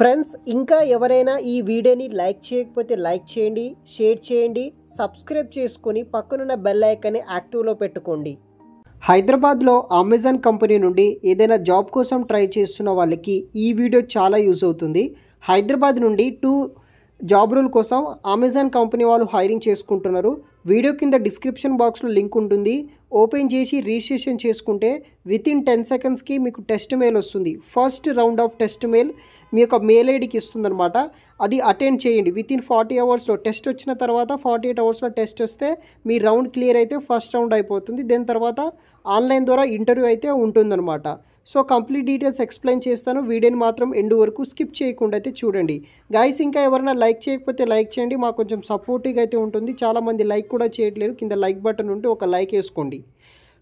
friends ఇంకా ఎవరైనా ఈ వీడియోని లైక్ చేయకపోతే లైక్ చేయండి షేర్ చేయండి సబ్స్క్రైబ్ చేసుకొని పక్కనున్న బెల్ ఐకాన్ని యాక్టివ్లో పెట్టుకోండి హైదరాబాద్లో అమెజాన్ కంపెనీ నుండి ఏదైనా జాబ్ కోసం ట్రై చేస్తున్న వాళ్ళకి ఈ వీడియో చాలా యూజ్ అవుతుంది హైదరాబాద్ నుండి టూ జాబ్ రూల్ కోసం అమెజాన్ కంపెనీ వాళ్ళు హైరింగ్ చేసుకుంటున్నారు వీడియో కింద డిస్క్రిప్షన్ బాక్స్లో లింక్ ఉంటుంది ఓపెన్ చేసి రిజిస్ట్రేషన్ చేసుకుంటే విత్ ఇన్ టెన్ సెకండ్స్కి మీకు టెస్ట్ మెయిల్ వస్తుంది first round of test mail మీ యొక్క మెయిల్ ఐడికి ఇస్తుందనమాట అది అటెండ్ చేయండి విత్ ఇన్ ఫార్టీ అవర్స్లో టెస్ట్ వచ్చిన తర్వాత ఫార్టీ ఎయిట్ అవర్స్లో టెస్ట్ వస్తే మీ రౌండ్ క్లియర్ అయితే ఫస్ట్ రౌండ్ అయిపోతుంది దాని తర్వాత ఆన్లైన్ ద్వారా ఇంటర్వ్యూ అయితే ఉంటుందన్నమాట సో కంప్లీట్ డీటెయిల్స్ ఎక్స్ప్లెయిన్ చేస్తాను వీడియోని మాత్రం ఎండు వరకు స్కిప్ చేయకుండా అయితే చూడండి గాయస్ ఇంకా ఎవరైనా లైక్ చేయకపోతే లైక్ చేయండి మాకు కొంచెం సపోర్టివ్గా అయితే ఉంటుంది చాలామంది లైక్ కూడా చేయట్లేరు కింద లైక్ బటన్ ఉంటే ఒక లైక్ వేసుకోండి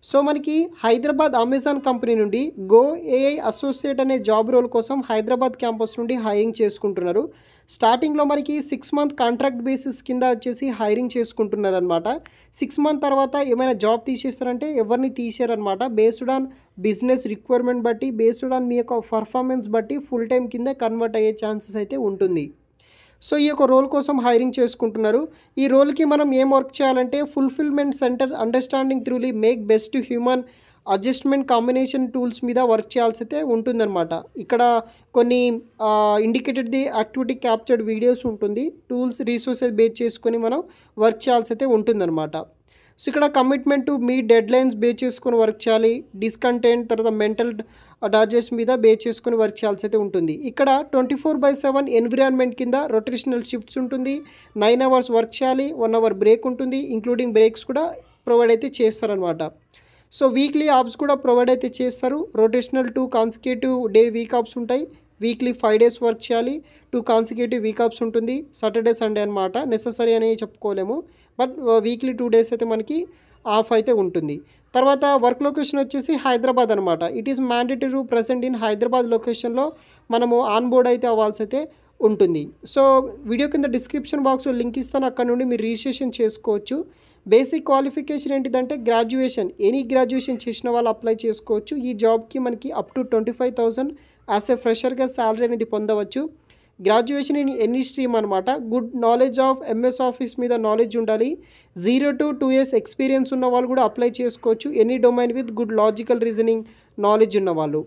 సో మనకి హైదరాబాద్ అమెజాన్ కంపెనీ నుండి గో ఏఐ అసోసియేట్ అనే జాబ్ రోల్ కోసం హైదరాబాద్ క్యాంపస్ నుండి హైరింగ్ చేసుకుంటున్నారు స్టార్టింగ్లో మనకి సిక్స్ మంత్ కాంట్రాక్ట్ బేసిస్ కింద వచ్చేసి హైరింగ్ చేసుకుంటున్నారనమాట సిక్స్ మంత్ తర్వాత ఏమైనా జాబ్ తీసేస్తారంటే ఎవరిని తీసారనమాట బేస్డ్ ఆన్ బిజినెస్ రిక్వైర్మెంట్ బట్టి బేస్డ్ ఆన్ మీ యొక్క పర్ఫార్మెన్స్ బట్టి ఫుల్ టైం కింద కన్వర్ట్ అయ్యే ఛాన్సెస్ అయితే ఉంటుంది సో ఈ యొక్క రోల్ కోసం హైరింగ్ చేసుకుంటున్నారు ఈ రోల్కి మనం ఏం వర్క్ చేయాలంటే fulfilment centre understanding truly make best human adjustment combination tools మీద వర్క్ చేయాల్సి అయితే ఉంటుందన్నమాట ఇక్కడ కొన్ని indicated the activity captured videos ఉంటుంది టూల్స్ రీసోర్సెస్ బేస్ చేసుకొని మనం వర్క్ చేయాల్సి అయితే ఉంటుందన్నమాట సో ఇక్కడ కమిట్మెంట్ టు మీ డెడ్ లైన్స్ బే చేసుకుని వర్క్ చేయాలి డిస్కంటెంట్ తర్వాత మెంటల్ డార్జెస్ మీద బే చేసుకుని వర్క్ చేయాల్సి అయితే ఉంటుంది ఇక్కడ twenty four by seven environment కింద రొటేషనల్ షిఫ్ట్స్ ఉంటుంది నైన్ అవర్స్ వర్క్ చేయాలి వన్ అవర్ బ్రేక్ ఉంటుంది ఇంక్లూడింగ్ బ్రేక్స్ కూడా ప్రొవైడ్ అయితే చేస్తారనమాట సో వీక్లీ ఆప్స్ కూడా ప్రొవైడ్ అయితే చేస్తారు rotational two consecutive day week offs ఉంటాయి వీక్లీ ఫైవ్ డేస్ వర్క్ చేయాలి టూ కాన్సిక్యూటివ్ వీక్ ఆఫ్స్ ఉంటుంది సాటర్డే సండే అనమాట నెససరీ అని చెప్పుకోలేము బట్ వీక్లీ టూ డేస్ అయితే మనకి ఆఫ్ అయితే ఉంటుంది తర్వాత వర్క్ లొకేషన్ వచ్చేసి హైదరాబాద్ అనమాట it is mandatory present in Hyderabad లొకేషన్లో మనము ఆన్ బోర్డ్ అయితే అవ్వాల్సి అయితే ఉంటుంది సో వీడియో కింద డిస్క్రిప్షన్ బాక్స్లో లింక్ ఇస్తాను అక్కడ నుండి మీరు రిజిస్ట్రేషన్ చేసుకోవచ్చు బేసిక్ క్వాలిఫికేషన్ ఏంటిదంటే గ్రాడ్యుయేషన్ ఎనీ గ్రాడ్యుయేషన్ చేసిన వాళ్ళు అప్లై చేసుకోవచ్చు ఈ జాబ్కి మనకి up to twenty five thousand as a ఫ్రెషర్గా శాలరీ అనేది పొందవచ్చు గ్రాడ్యుయేషన్ ఇన్ ఎనీ స్ట్రీమ్ అనమాట good knowledge of MS office మీద నాలెడ్జ్ ఉండాలి zero to two years experience ఉన్న వాళ్ళు కూడా అప్లై చేసుకోవచ్చు any domain with good logical reasoning knowledge ఉన్నవాళ్ళు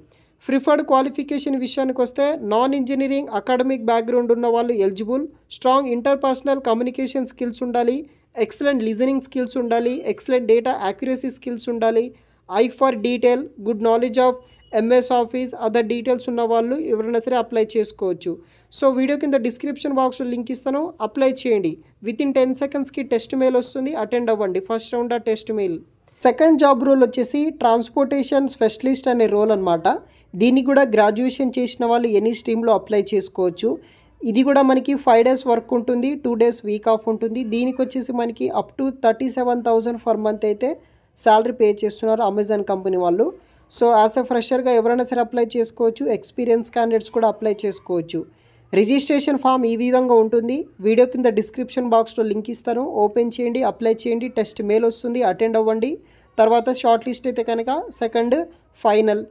ప్రిఫర్డ్ క్వాలిఫికేషన్ విషయానికి వస్తే నాన్ ఇంజనీరింగ్ అకాడమిక్ బ్యాక్గ్రౌండ్ ఉన్న వాళ్ళు eligible strong interpersonal communication skills ఉండాలి ఎక్సలెంట్ లిజనింగ్ స్కిల్స్ ఉండాలి ఎక్సలెంట్ డేటా యాక్యురసీ స్కిల్స్ ఉండాలి eye for detail good knowledge of MS office other details ఉన్న వాళ్ళు ఎవరైనా సరే అప్లై చేసుకోవచ్చు సో వీడియో కింద డిస్క్రిప్షన్ బాక్స్లో లింక్ ఇస్తాను అప్లై చేయండి విత్ ఇన్ టెన్ సెకండ్స్కి టెస్ట్ మెయిల్ వస్తుంది అటెండ్ అవ్వండి ఫస్ట్ రౌండ్ ఆ test mail second job role వచ్చేసి ట్రాన్స్పోర్టేషన్ స్పెషలిస్ట్ అనే రోల్ అనమాట దీన్ని కూడా గ్రాడ్యుయేషన్ చేసిన వాళ్ళు ఎనీ స్ట్రీమ్లో అప్లై చేసుకోవచ్చు ఇది కూడా మనకి ఫైవ్ డేస్ వర్క్ ఉంటుంది టూ డేస్ వీక్ ఆఫ్ ఉంటుంది దీనికి వచ్చేసి మనకి up to thirty seven thousand per month అయితే శాలరీ పే చేస్తున్నారు అమెజాన్ కంపెనీ వాళ్ళు సో యాజ్ అ ఫ్రెషర్గా ఎవరైనా సరే అప్లై చేసుకోవచ్చు ఎక్స్పీరియన్స్ క్యాండిడేట్స్ కూడా అప్లై చేసుకోవచ్చు రిజిస్ట్రేషన్ ఫామ్ ఈ విధంగా ఉంటుంది వీడియో కింద డిస్క్రిప్షన్ బాక్స్లో లింక్ ఇస్తాను ఓపెన్ చేయండి అప్లై చేయండి టెస్ట్ మెయిల్ వస్తుంది అటెండ్ అవ్వండి తర్వాత షార్ట్ లిస్ట్ అయితే కనుక సెకండ్ ఫైనల్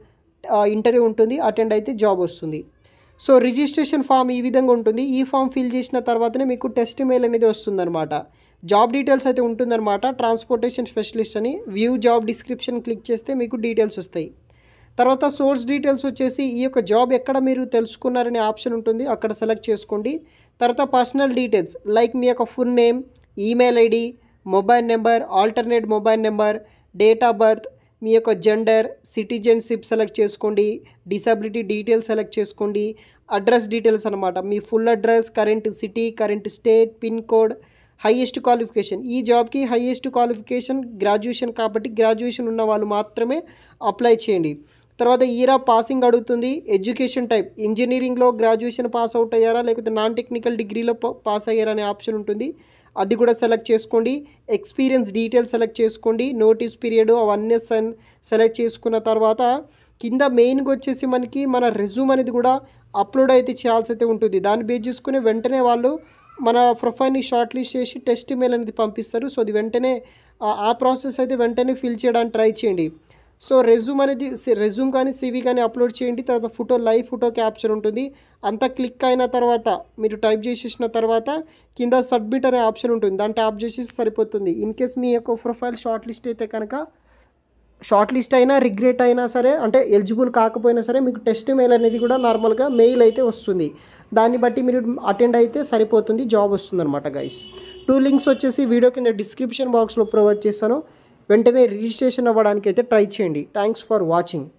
ఇంటర్వ్యూ ఉంటుంది అటెండ్ అయితే జాబ్ వస్తుంది సో రిజిస్ట్రేషన్ ఫామ్ ఈ విధంగా ఉంటుంది ఈ ఫామ్ ఫిల్ చేసిన తర్వాతనే మీకు టెస్ట్ మెయిల్ అనేది వస్తుందన్నమాట జాబ్ డీటెయిల్స్ అయితే ఉంటుందన్నమాట ట్రాన్స్పోర్టేషన్ స్పెషలిస్ట్ అని వ్యూ జాబ్ డిస్క్రిప్షన్ క్లిక్ చేస్తే మీకు డీటెయిల్స్ వస్తాయి తర్వాత సోర్స్ డీటెయిల్స్ వచ్చేసి ఈ యొక్క జాబ్ ఎక్కడ మీరు తెలుసుకున్నారనే ఆప్షన్ ఉంటుంది అక్కడ సెలెక్ట్ చేసుకోండి తర్వాత పర్సనల్ డీటెయిల్స్ లైక్ మీ యొక్క full name email ID mobile number alternate mobile number date of birth మీ యొక్క జెండర్ సిటిజన్షిప్ సెలెక్ట్ చేసుకోండి డిసబిలిటీ డీటెయిల్స్ సెలెక్ట్ చేసుకోండి అడ్రస్ డీటెయిల్స్ అనమాట మీ full address current city current state pin code highest qualification ఈ జాబ్కి హైయెస్ట్ క్వాలిఫికేషన్ గ్రాడ్యుయేషన్ కాబట్టి graduation ఉన్న వాళ్ళు మాత్రమే అప్లై చేయండి తర్వాత ఈరా పాసింగ్ అడుగుతుంది ఎడ్యుకేషన్ టైప్ ఇంజనీరింగ్లో గ్రాడ్యుయేషన్ పాస్ అవుట్ అయ్యారా లేకపోతే నాన్ టెక్నికల్ డిగ్రీలో పాస్ అయ్యారా అనే ఆప్షన్ ఉంటుంది అది కూడా సెలెక్ట్ చేసుకోండి ఎక్స్పీరియన్స్ డీటెయిల్స్ సెలెక్ట్ చేసుకోండి నోటీస్ పీరియడ్ అవన్నీ సెలెక్ట్ చేసుకున్న తర్వాత కింద మెయిన్గా వచ్చేసి మనకి మన రెజ్యూమ్ అనేది కూడా అప్లోడ్ అయితే చేయాల్సి అయితే ఉంటుంది దాన్ని బేస్ చేసుకుని వెంటనే వాళ్ళు మన ప్రొఫైల్ని షార్ట్ లిస్ట్ చేసి టెస్ట్ ఇమెయిల్ అనేది పంపిస్తారు సో అది వెంటనే ఆ ప్రాసెస్ అయితే వెంటనే ఫిల్ చేయడానికి ట్రై చేయండి సో రెజ్యూమ్ అనేది రెజ్యూమ్ కానీ సివి కానీ అప్లోడ్ చేయండి తర్వాత ఫోటో లైవ్ ఫోటో క్యాప్చర్ ఉంటుంది అంతా క్లిక్ అయిన తర్వాత మీరు టైప్ చేసేసిన తర్వాత కింద సబ్మిట్ అనే ఆప్షన్ ఉంటుంది దాన్ని ట్యాప్ చేసి సరిపోతుంది ఇన్ కేస్ మీ యొక్క ప్రొఫైల్ షార్ట్ లిస్ట్ అయితే కనుక షార్ట్ లిస్ట్ అయినా రిగ్రెట్ అయినా సరే అంటే ఎలిజిబుల్ కాకపోయినా సరే మీకు టెస్ట్ మెయిల్ అనేది కూడా నార్మల్గా మెయిల్ అయితే వస్తుంది దాన్ని బట్టి మీరు అటెండ్ అయితే సరిపోతుంది జాబ్ వస్తుంది అనమాట గైస్ టూ లింక్స్ వచ్చేసి వీడియో కింద డిస్క్రిప్షన్ బాక్స్లో ప్రొవైడ్ చేస్తాను వెంటనే రిజిస్ట్రేషన్ అవ్వడానికి అయితే ట్రై చేయండి థ్యాంక్స్ ఫర్ వాచింగ్